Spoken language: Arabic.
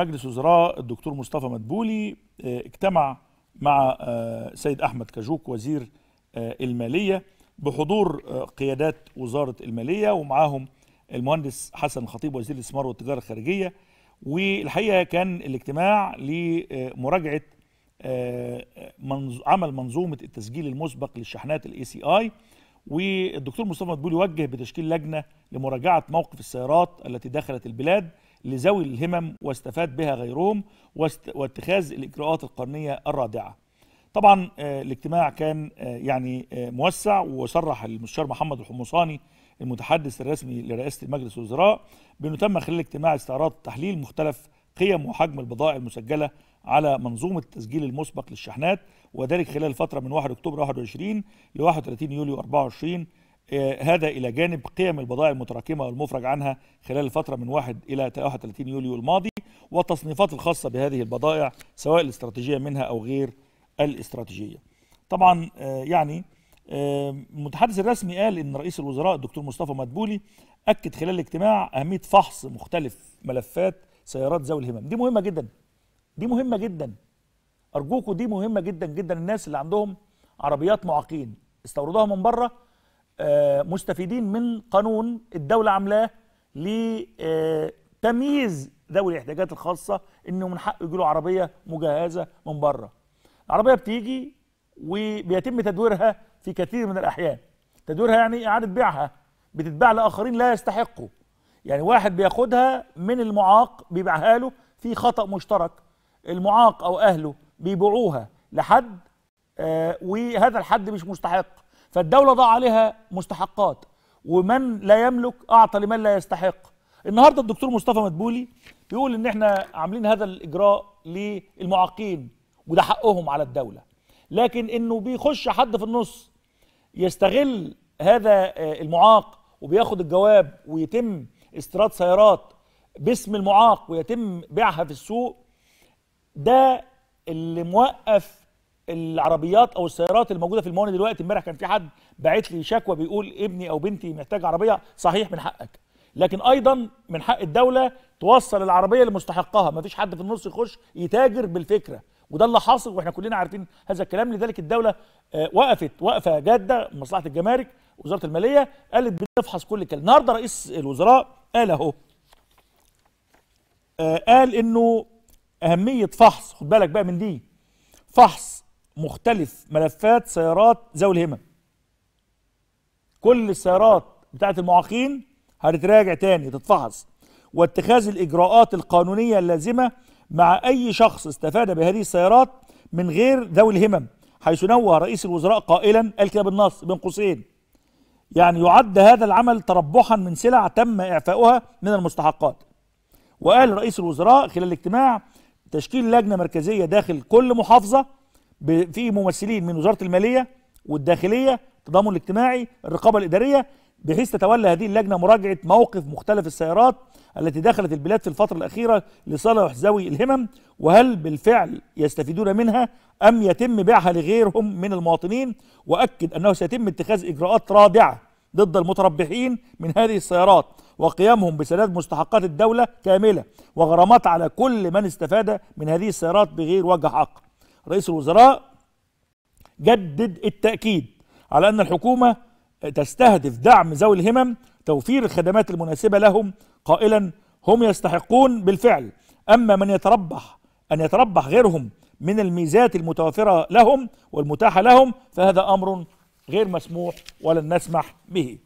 مجلس وزراء الدكتور مصطفى مدبولي آه، اجتمع مع آه، سيد احمد كاجوك وزير آه، الماليه بحضور قيادات وزاره الماليه ومعاهم المهندس حسن الخطيب وزير الاستثمار والتجاره الخارجيه والحقيقه كان الاجتماع لمراجعه عمل منظومه التسجيل المسبق للشحنات الاي سي اي والدكتور مصطفى مدبولي وجه بتشكيل لجنه لمراجعه موقف السيارات التي دخلت البلاد لذوي الهمم واستفاد بها غيرهم واتخاذ الإجراءات القانونية الرادعة طبعا آه، الاجتماع كان آه، يعني آه، موسع وصرح المستشار محمد الحمصاني المتحدث الرسمي لرئاسة مجلس الوزراء بأنه تم خلال الاجتماع استعراض تحليل مختلف قيم وحجم البضائع المسجلة على منظومة التسجيل المسبق للشحنات وذلك خلال الفترة من 1 أكتوبر 21 ل 31 يوليو 24 آه، هذا إلى جانب قيم البضائع المتراكمة والمفرج عنها خلال الفترة من 1 إلى 31 يوليو الماضي والتصنيفات الخاصة بهذه البضائع سواء الاستراتيجية منها أو غير الاستراتيجية طبعا آه، يعني آه، المتحدث الرسمي قال إن رئيس الوزراء الدكتور مصطفى مدبولي أكد خلال الاجتماع أهمية فحص مختلف ملفات سيارات ذوي الهمم دي مهمة جدا دي مهمة جدا أرجوكم دي مهمة جدا جدا الناس اللي عندهم عربيات معاقين استوردوها من بره آه، مستفيدين من قانون الدولة عاملاه لتمييز ذوي الاحتياجات الخاصة انه من حقه يجيله عربية مجهزة من بره العربية بتيجي وبيتم تدويرها في كثير من الأحيان تدويرها يعني إعادة بيعها بتتباع لآخرين لا يستحقوا يعني واحد بياخدها من المعاق بيبيعها له في خطأ مشترك المعاق أو أهله بيبيعوها لحد آه، وهذا الحد مش مستحق فالدولة ضاع عليها مستحقات ومن لا يملك أعطى لمن لا يستحق النهاردة الدكتور مصطفى مدبولي بيقول إن إحنا عاملين هذا الإجراء للمعاقين وده حقهم على الدولة لكن إنه بيخش حد في النص يستغل هذا آه، المعاق وبياخد الجواب ويتم استيراد سيارات باسم المعاق ويتم بيعها في السوق ده اللي موقف العربيات او السيارات الموجوده في الموانئ دلوقتي امبارح كان في حد باعت لي شكوى بيقول ابني او بنتي محتاج عربيه صحيح من حقك لكن ايضا من حق الدوله توصل العربيه لمستحقها ما فيش حد في النص يخش يتاجر بالفكره وده اللي حاصل واحنا كلنا عارفين هذا الكلام لذلك الدوله آه، وقفت وقفه جاده مصلحه الجمارك وزاره الماليه قالت بنفحص كل الكلام النهارده رئيس الوزراء قال اهو آه، قال انه اهميه فحص خد بالك بقى من دي فحص مختلف ملفات سيارات ذوي الهمم كل السيارات بتاعه المعاقين هتتراجع تاني تتفحص واتخاذ الاجراءات القانونيه اللازمه مع اي شخص استفاد بهذه السيارات من غير ذوي الهمم حيث نوه رئيس الوزراء قائلا قال كده بالنص بين قوسين يعني يعد هذا العمل تربحا من سلع تم اعفاؤها من المستحقات وقال رئيس الوزراء خلال الاجتماع تشكيل لجنه مركزيه داخل كل محافظه في ممثلين من وزاره الماليه والداخليه التضامن الاجتماعي الرقابه الاداريه بحيث تتولى هذه اللجنه مراجعه موقف مختلف السيارات التي دخلت البلاد في الفتره الاخيره لصالح ذوي الهمم وهل بالفعل يستفيدون منها ام يتم بيعها لغيرهم من المواطنين واكد انه سيتم اتخاذ اجراءات رادعه ضد المتربحين من هذه السيارات وقيامهم بسداد مستحقات الدوله كامله وغرامات على كل من استفاد من هذه السيارات بغير وجه حق رئيس الوزراء جدد التأكيد على أن الحكومة تستهدف دعم ذوي الهمم توفير الخدمات المناسبة لهم قائلا هم يستحقون بالفعل أما من يتربح أن يتربح غيرهم من الميزات المتوفرة لهم والمتاحة لهم فهذا أمر غير مسموح ولن نسمح به